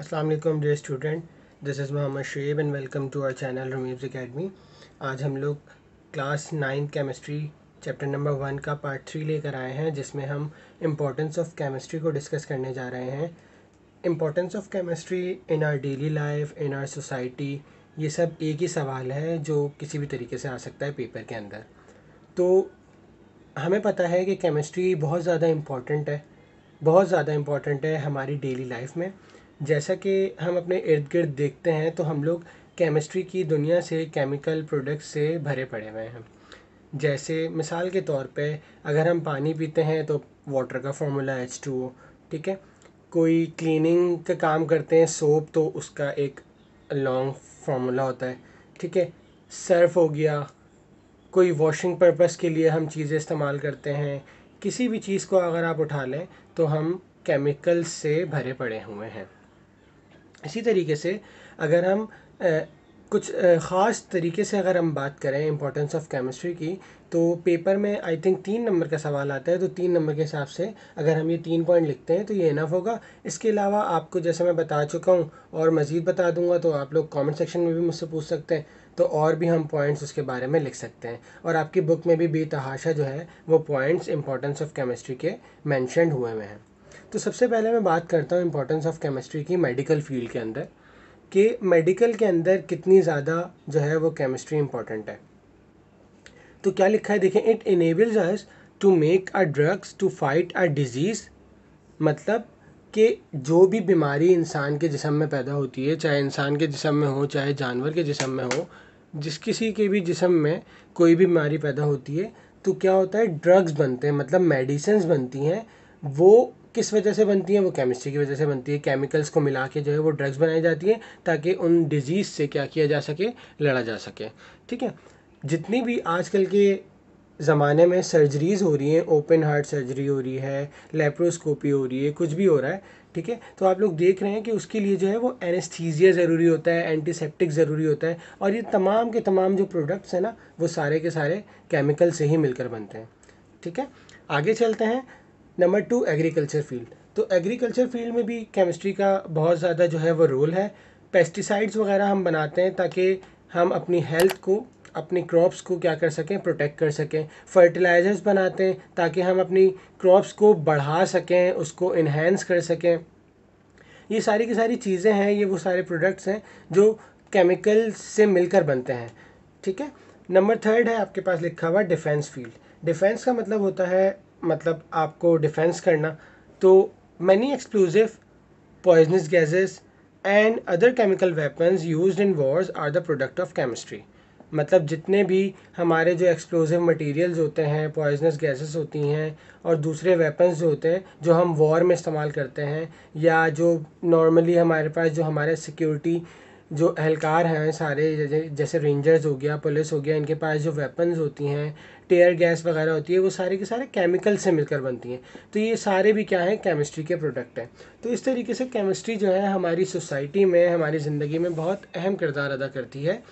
वालेकुम dear student this is Mohammad Shoaib and welcome to our channel Rameez academy आज हम लोग class nine chemistry chapter number one का part three लेकर आए हैं जिसमें हम इम्पोर्टेंस ऑफ केमिस्ट्री को डिस्कस करने जा रहे हैं importance of chemistry in our daily life in our society ये सब एक ही सवाल है जो किसी भी तरीके से आ सकता है पेपर के अंदर तो हमें पता है कि केमिस्ट्री बहुत ज़्यादा इम्पॉर्टेंट है बहुत ज़्यादा इम्पॉर्टेंट है हमारी डेली लाइफ में जैसा कि हम अपने इर्द गिर्द देखते हैं तो हम लोग केमिस्ट्री की दुनिया से केमिकल प्रोडक्ट्स से भरे पड़े हुए हैं जैसे मिसाल के तौर पे अगर हम पानी पीते हैं तो वाटर का फॉर्मूला एच टू ओ ठीक है कोई क्लीनिंग का काम करते हैं सोप तो उसका एक लॉन्ग फॉर्मूला होता है ठीक है सर्फ हो गया कोई वॉशिंग पर्पस के लिए हम चीज़ें इस्तेमाल करते हैं किसी भी चीज़ को अगर आप उठा लें तो हम केमिकल्स से भरे पड़े हुए हैं इसी तरीके से अगर हम कुछ ख़ास तरीके से अगर हम बात करें इम्पोर्टेंस ऑफ केमिस्ट्री की तो पेपर में आई थिंक तीन नंबर का सवाल आता है तो तीन नंबर के हिसाब से अगर हम ये तीन पॉइंट लिखते हैं तो ये इनफ होगा इसके अलावा आपको जैसे मैं बता चुका हूँ और मज़ीद बता दूंगा तो आप लोग कमेंट सेक्शन में भी मुझसे पूछ सकते हैं तो और भी हम पॉइंट्स उसके बारे में लिख सकते हैं और आपकी बुक में भी बेतहाशा जो है वो पॉइंट्स इंपॉर्टेंस ऑफ केमिस्ट्री के मैंशनड हुए हुए हैं तो सबसे पहले मैं बात करता हूँ इम्पोर्टेंस ऑफ केमिस्ट्री की मेडिकल फील्ड के अंदर कि मेडिकल के अंदर कितनी ज़्यादा जो है वो केमिस्ट्री इम्पॉर्टेंट है तो क्या लिखा है देखें it enables us to make a drugs to fight a disease मतलब कि जो भी बीमारी इंसान के जिसम में पैदा होती है चाहे इंसान के जिसम में हो चाहे जानवर के जिसम में हो जिस किसी के भी जिसम में कोई भी बीमारी पैदा होती है तो क्या होता है ड्रग्स बनते हैं मतलब मेडिसिन बनती हैं वो किस वजह से बनती हैं वो केमिस्ट्री की वजह से बनती है केमिकल्स को मिला के जो है वो ड्रग्स बनाई जाती हैं ताकि उन डिजीज़ से क्या किया जा सके लड़ा जा सके ठीक है जितनी भी आजकल के ज़माने में सर्जरीज़ हो रही हैं ओपन हार्ट सर्जरी हो रही है लेप्रोस्कोपी हो रही है कुछ भी हो रहा है ठीक है तो आप लोग देख रहे हैं कि उसके लिए जो है वो एनेस्थीजिया ज़रूरी होता है एंटीसेप्टिक ज़रूरी होता है और ये तमाम के तमाम जो प्रोडक्ट्स हैं ना वो सारे के सारे केमिकल से ही मिलकर बनते हैं ठीक है आगे चलते हैं नंबर टू एग्रीकल्चर फील्ड तो एग्रीकल्चर फील्ड में भी केमिस्ट्री का बहुत ज़्यादा जो है वो रोल है पेस्टिसाइड्स वगैरह हम बनाते हैं ताकि हम अपनी हेल्थ को अपनी क्रॉप्स को क्या कर सकें प्रोटेक्ट कर सकें फर्टिलाइज़र्स बनाते हैं ताकि हम अपनी क्रॉप्स को बढ़ा सकें उसको इन्हेंस कर सकें ये सारी की सारी चीज़ें हैं ये वो सारे प्रोडक्ट्स हैं जो केमिकल से मिलकर बनते हैं ठीक है नंबर थर्ड है आपके पास लिखा हुआ डिफेंस फील्ड डिफेंस का मतलब होता है मतलब आपको डिफेंस करना तो many exclusive poisonous gases and other chemical weapon use in wars are the product of chemistry मतलब जितने भी हमारे जो एक्सप्लोजिव मटेरियल्स होते हैं पॉइजनस गैसेस होती हैं और दूसरे वेपन्स जो होते हैं जो हम वॉर में इस्तेमाल करते हैं या जो नॉर्मली हमारे पास जो हमारे सिक्योरिटी जो अहलकार हैं सारे जैसे रेंजर्स हो गया पुलिस हो गया इनके पास जो वेपन्स होती हैं टेयर गैस वगैरह होती है वो सारे के सारे केमिकल से मिलकर बनती हैं तो ये सारे भी क्या हैं केमिस्ट्री के प्रोडक्ट हैं तो इस तरीके से केमिस्ट्री जो है हमारी सोसाइटी में हमारी ज़िंदगी में बहुत अहम किरदार अदा करती है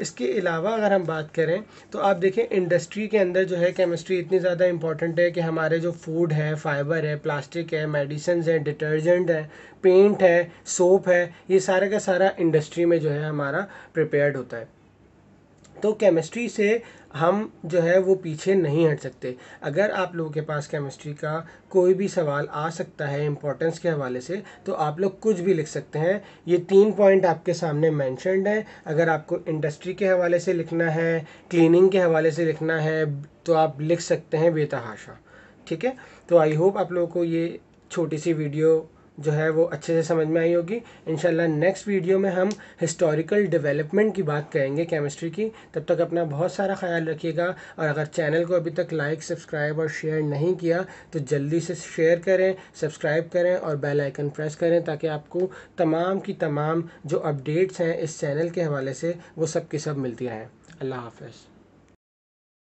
इसके अलावा अगर हम बात करें तो आप देखें इंडस्ट्री के अंदर जो है केमिस्ट्री इतनी ज़्यादा इंपॉर्टेंट है कि हमारे जो फूड है फाइबर है प्लास्टिक है मेडिसिन है डिटर्जेंट है पेंट है सोप है ये सारे का सारा इंडस्ट्री में जो है हमारा प्रिपेयर्ड होता है तो केमिस्ट्री से हम जो है वो पीछे नहीं हट सकते अगर आप लोगों के पास केमिस्ट्री का कोई भी सवाल आ सकता है इम्पोर्टेंस के हवाले से तो आप लोग कुछ भी लिख सकते हैं ये तीन पॉइंट आपके सामने मैंशनड हैं अगर आपको इंडस्ट्री के हवाले से लिखना है क्लिनिंग के हवाले से लिखना है तो आप लिख सकते हैं बेतहाशा ठीक है तो आई होप आप लोगों को ये छोटी सी वीडियो जो है वो अच्छे से समझ में आई होगी इनशाला नेक्स्ट वीडियो में हम हिस्टोरिकल डेवलपमेंट की बात करेंगे केमिस्ट्री की तब तक अपना बहुत सारा ख्याल रखिएगा और अगर चैनल को अभी तक लाइक सब्सक्राइब और शेयर नहीं किया तो जल्दी से शेयर करें सब्सक्राइब करें और बेल आइकन प्रेस करें ताकि आपको तमाम की तमाम जो अपडेट्स हैं इस चैनल के हवाले से वो सब की सब मिलती रहें अल्लाह हाफ